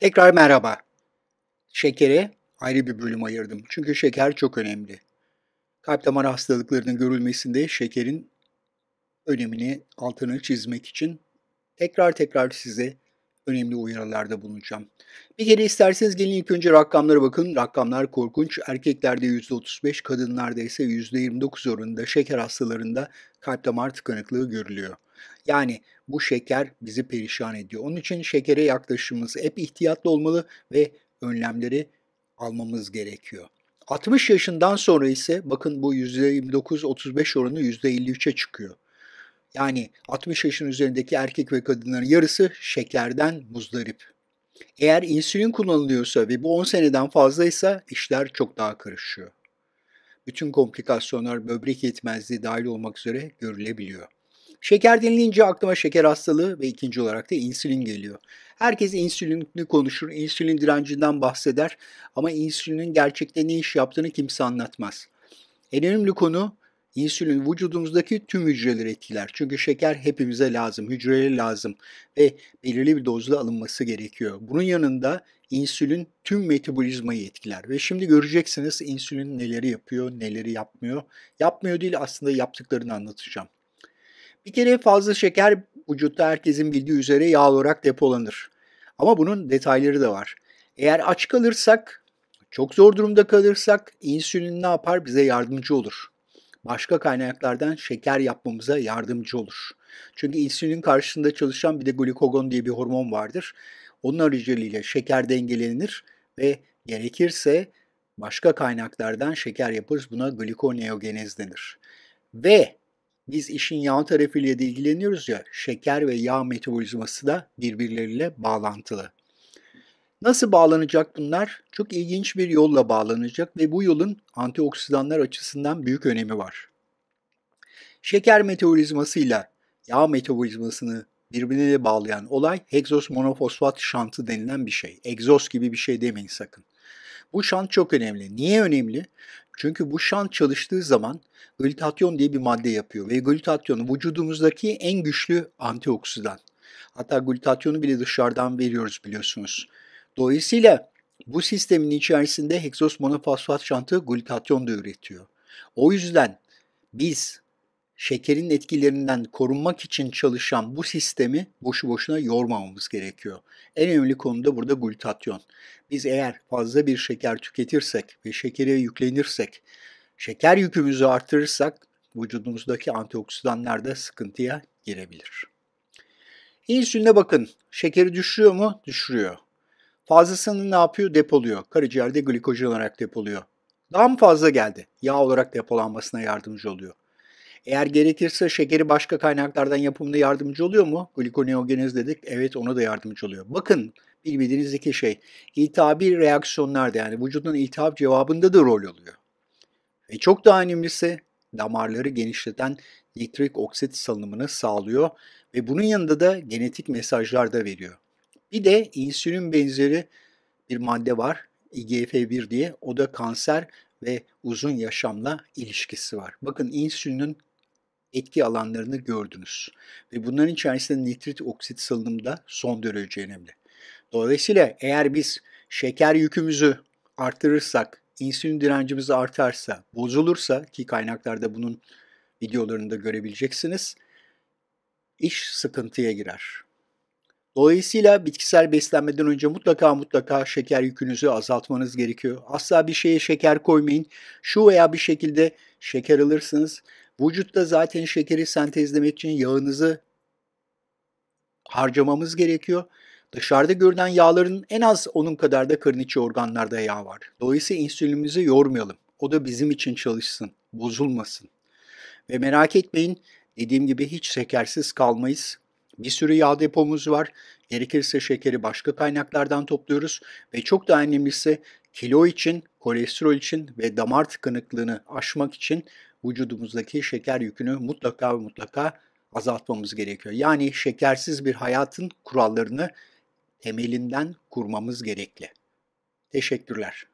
Tekrar merhaba. Şekeri ayrı bir bölüm ayırdım. Çünkü şeker çok önemli. Kalp damar hastalıklarının görülmesinde şekerin önemini altını çizmek için tekrar tekrar size önemli uyarılarda bulunacağım. Bir kere isterseniz gelin ilk önce rakamlara bakın. Rakamlar korkunç. Erkeklerde %35, kadınlarda ise %29 oranında şeker hastalarında kalp damar tıkanıklığı görülüyor. Yani bu şeker bizi perişan ediyor. Onun için şekere yaklaşımımız hep ihtiyatlı olmalı ve önlemleri almamız gerekiyor. 60 yaşından sonra ise bakın bu %29-35 oranı %53'e çıkıyor. Yani 60 yaşın üzerindeki erkek ve kadınların yarısı şekerden muzdarip. Eğer insülin kullanılıyorsa ve bu 10 seneden fazlaysa işler çok daha karışıyor. Bütün komplikasyonlar böbrek yetmezliği dahil olmak üzere görülebiliyor. Şeker denilince aklıma şeker hastalığı ve ikinci olarak da insülin geliyor. Herkes insülini konuşur, insülin direncinden bahseder ama insülinin gerçekten ne iş yaptığını kimse anlatmaz. En önemli konu insülin vücudumuzdaki tüm hücreleri etkiler. Çünkü şeker hepimize lazım, hücrelere lazım ve belirli bir dozla alınması gerekiyor. Bunun yanında insülin tüm metabolizmayı etkiler ve şimdi göreceksiniz insülin neleri yapıyor, neleri yapmıyor. Yapmıyor değil aslında yaptıklarını anlatacağım. Bir kere fazla şeker vücutta herkesin bildiği üzere yağ olarak depolanır. Ama bunun detayları da var. Eğer aç kalırsak, çok zor durumda kalırsak insülin ne yapar? Bize yardımcı olur. Başka kaynaklardan şeker yapmamıza yardımcı olur. Çünkü insülinin karşısında çalışan bir de glikogon diye bir hormon vardır. Onun aracılığıyla şeker dengelenir ve gerekirse başka kaynaklardan şeker yaparız. Buna glikoneogenez denir. Ve biz işin yağ tarafıyla da ilgileniyoruz ya, şeker ve yağ metabolizması da birbirleriyle bağlantılı. Nasıl bağlanacak bunlar? Çok ilginç bir yolla bağlanacak ve bu yolun antioksidanlar açısından büyük önemi var. Şeker metabolizmasıyla yağ metabolizmasını birbirine bağlayan olay egzoz monofosfat şantı denilen bir şey. Egzoz gibi bir şey demeyin sakın. Bu şant çok önemli. Niye önemli? Çünkü bu şant çalıştığı zaman glutatyon diye bir madde yapıyor ve glutatyon vücudumuzdaki en güçlü antioksidan. Hatta glutatyonu bile dışarıdan veriyoruz biliyorsunuz. Dolayısıyla bu sistemin içerisinde heksos monofosfat şantı glutatyon da üretiyor. O yüzden biz şekerin etkilerinden korunmak için çalışan bu sistemi boşu boşuna yormamamız gerekiyor. En önemli konu da burada glutatyon. Biz eğer fazla bir şeker tüketirsek ve şekere yüklenirsek, şeker yükümüzü artırırsak vücudumuzdaki antioksidanlar da sıkıntıya girebilir. İnsüline bakın. Şekeri düşürüyor mu? Düşürüyor. Fazlasını ne yapıyor? Depoluyor. Karaciğerde glikojen olarak depoluyor. Daha mı fazla geldi? Yağ olarak depolanmasına yardımcı oluyor. Eğer gerekirse şekeri başka kaynaklardan yapımda yardımcı oluyor mu? Glikoneogenez dedik. Evet ona da yardımcı oluyor. Bakın bilmediğiniz iki şey. İltihabi reaksiyonlarda yani vücudun iltihap cevabında da rol oluyor. Ve çok daha önemlisi damarları genişleten nitrik oksit salınımını sağlıyor ve bunun yanında da genetik mesajlar da veriyor. Bir de insülin benzeri bir madde var. IGF-1 diye. O da kanser ve uzun yaşamla ilişkisi var. Bakın insülinin etki alanlarını gördünüz. Ve bunların içerisinde nitrit oksit salınımı da son derece önemli. Dolayısıyla eğer biz şeker yükümüzü artırırsak, insülin direncimizi artarsa, bozulursa ki kaynaklarda bunun videolarında görebileceksiniz, iş sıkıntıya girer. Dolayısıyla bitkisel beslenmeden önce mutlaka mutlaka şeker yükünüzü azaltmanız gerekiyor. Asla bir şeye şeker koymayın. Şu veya bir şekilde şeker alırsınız Vücutta zaten şekeri sentezlemek için yağınızı harcamamız gerekiyor. Dışarıda görünen yağların en az onun kadar da karın içi organlarda yağ var. Dolayısıyla insülinimizi yormayalım. O da bizim için çalışsın, bozulmasın. Ve merak etmeyin dediğim gibi hiç şekersiz kalmayız. Bir sürü yağ depomuz var. Gerekirse şekeri başka kaynaklardan topluyoruz. Ve çok da önemlisi kilo için, kolesterol için ve damar tıkanıklığını aşmak için vücudumuzdaki şeker yükünü mutlaka ve mutlaka azaltmamız gerekiyor. Yani şekersiz bir hayatın kurallarını temelinden kurmamız gerekli. Teşekkürler.